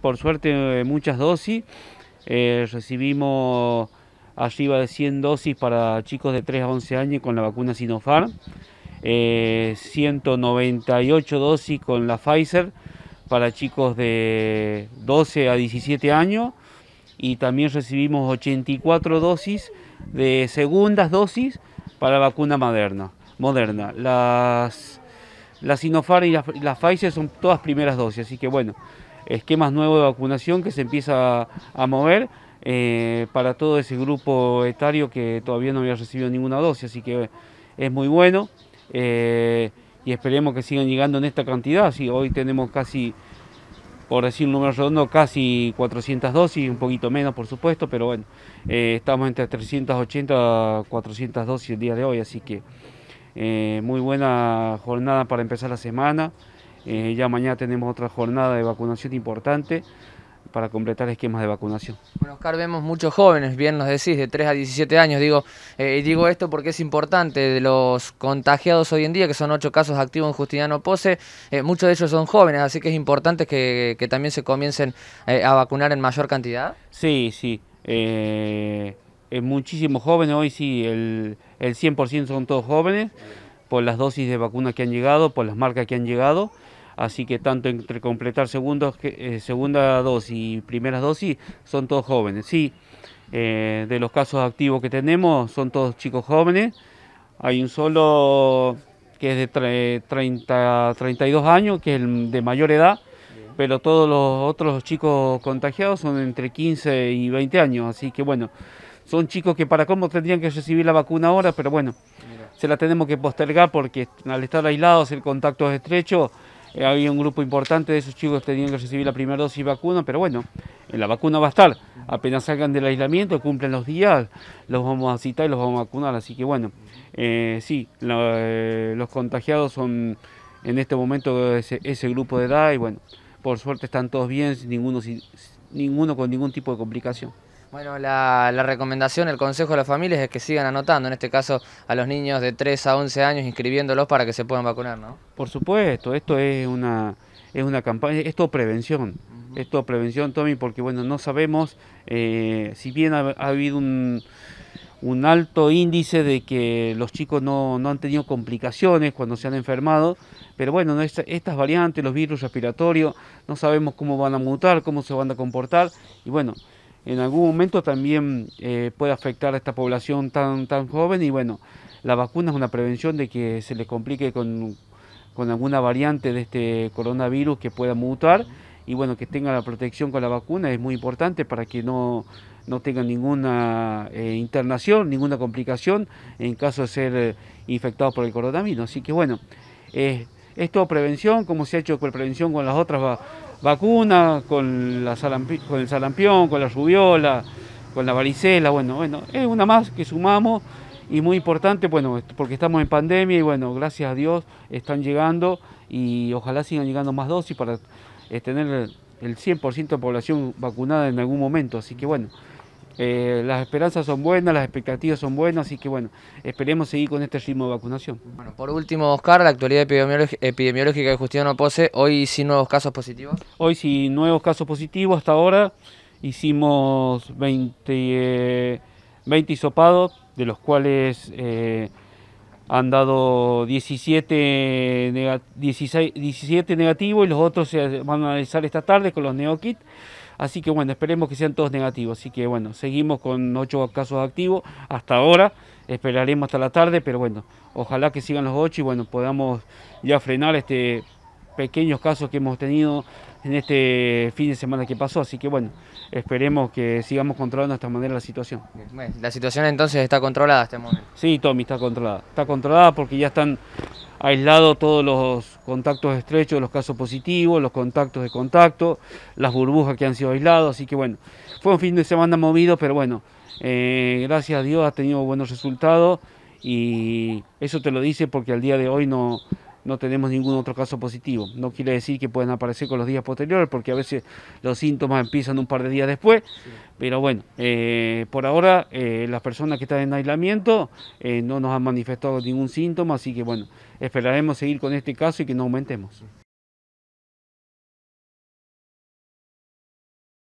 Por suerte eh, muchas dosis, eh, recibimos arriba de 100 dosis para chicos de 3 a 11 años con la vacuna Sinopharm, 198 eh, dosis con la Pfizer para chicos de 12 a 17 años y también recibimos 84 dosis de segundas dosis para vacuna moderna. moderna. Las, la Sinopharm y la Pfizer son todas primeras dosis, así que bueno, esquemas nuevos de vacunación que se empieza a mover eh, para todo ese grupo etario que todavía no había recibido ninguna dosis, así que es muy bueno eh, y esperemos que sigan llegando en esta cantidad, hoy tenemos casi, por decir un número redondo, casi 400 dosis, un poquito menos por supuesto, pero bueno, eh, estamos entre 380 y 400 dosis el día de hoy, así que muy buena jornada para empezar la semana. Eh, ya mañana tenemos otra jornada de vacunación importante para completar esquemas de vacunación. Bueno, Oscar, vemos muchos jóvenes, bien nos decís, de 3 a 17 años. Digo, eh, digo esto porque es importante, de los contagiados hoy en día, que son 8 casos activos en Justiniano Pose, eh, muchos de ellos son jóvenes, así que es importante que, también se comiencen a vacunar en mayor cantidad. Sí, sí. muchísimos jóvenes, hoy sí, el, el 100% son todos jóvenes por las dosis de vacuna que han llegado, por las marcas que han llegado. Así que tanto entre completar eh, segunda dosis y primeras dosis son todos jóvenes. Sí, eh, de los casos activos que tenemos son todos chicos jóvenes. Hay un solo que es de 30, 32 años, que es de mayor edad, pero todos los otros chicos contagiados son entre 15 y 20 años. Así que bueno, son chicos que para cómo tendrían que recibir la vacuna ahora, pero bueno, se la tenemos que postergar porque al estar aislados el contacto es estrecho, eh, había un grupo importante de esos chicos que tenían que recibir la primera dosis de vacuna, pero bueno, eh, la vacuna va a estar, apenas salgan del aislamiento, cumplen los días, los vamos a citar y los vamos a vacunar, así que bueno, eh, sí, eh, los contagiados son en este momento ese, grupo de edad y bueno, por suerte están todos bien, ninguno, ninguno con ningún tipo de complicación. Bueno, la, recomendación, el consejo de las familias es que sigan anotando, en este caso a los niños de 3 a 11 años, inscribiéndolos para que se puedan vacunar, ¿no? Por supuesto, esto es una, es una campaña, es prevención, esto es prevención, Tommy, porque bueno, no sabemos, eh, si bien ha, habido un, un, alto índice de que los chicos no, han tenido complicaciones cuando se han enfermado, pero bueno, no, estas variantes, los virus respiratorios, no sabemos cómo van a mutar, cómo se van a comportar, y bueno en algún momento también eh, puede afectar a esta población tan, tan joven y bueno, la vacuna es una prevención de que se les complique con, alguna variante de este coronavirus que pueda mutar y bueno, que tenga la protección con la vacuna es muy importante para que no, no tengan ninguna eh, internación, ninguna complicación en caso de ser eh, infectado infectados por el coronavirus. Así que bueno, es prevención, como se ha hecho con prevención con las otras vacunas, con, la con el salampión, con la rubiola, con la varicela, bueno, bueno, es una más que sumamos y muy importante, bueno, porque estamos en pandemia y bueno, gracias a Dios están llegando y ojalá sigan llegando más dosis para eh, tener el 100% de población vacunada en algún momento, así que bueno. Eh, las esperanzas son buenas, las expectativas son buenas, así que bueno, esperemos seguir con este ritmo de vacunación. Bueno, por último, Oscar, la actualidad epidemiológica de no Pose, hoy sin nuevos casos positivos. Hoy sin nuevos casos positivos, hasta ahora hicimos 20, eh, de los cuales... Eh, han dado 17, 16, 17 negativos y los otros se van a analizar esta tarde con los NeoKit. Así que bueno, esperemos que sean todos negativos. Así que bueno, seguimos con ocho casos activos hasta ahora. Esperaremos hasta la tarde, pero bueno, ojalá que sigan los ocho y bueno, podamos ya frenar este pequeños casos que hemos tenido en este fin de semana que pasó. Así que bueno, esperemos que sigamos controlando de esta manera la situación. La situación entonces está controlada hasta el momento. Sí, Tommy, está controlada. Está controlada porque ya están aislado todos los contactos estrechos, los casos positivos, los contactos de contacto, las burbujas que han sido aislados, así que bueno, fue un fin de semana movido, pero bueno, eh, gracias a Dios ha tenido buenos resultados y eso te lo dice porque al día de hoy no, no tenemos ningún otro caso positivo. No quiere decir que puedan aparecer con los días posteriores, porque a veces los síntomas empiezan un par de días después. Pero bueno, eh, por ahora eh, las personas que están en aislamiento eh, no nos han manifestado ningún síntoma, así que bueno, esperaremos seguir con este caso y que no aumentemos.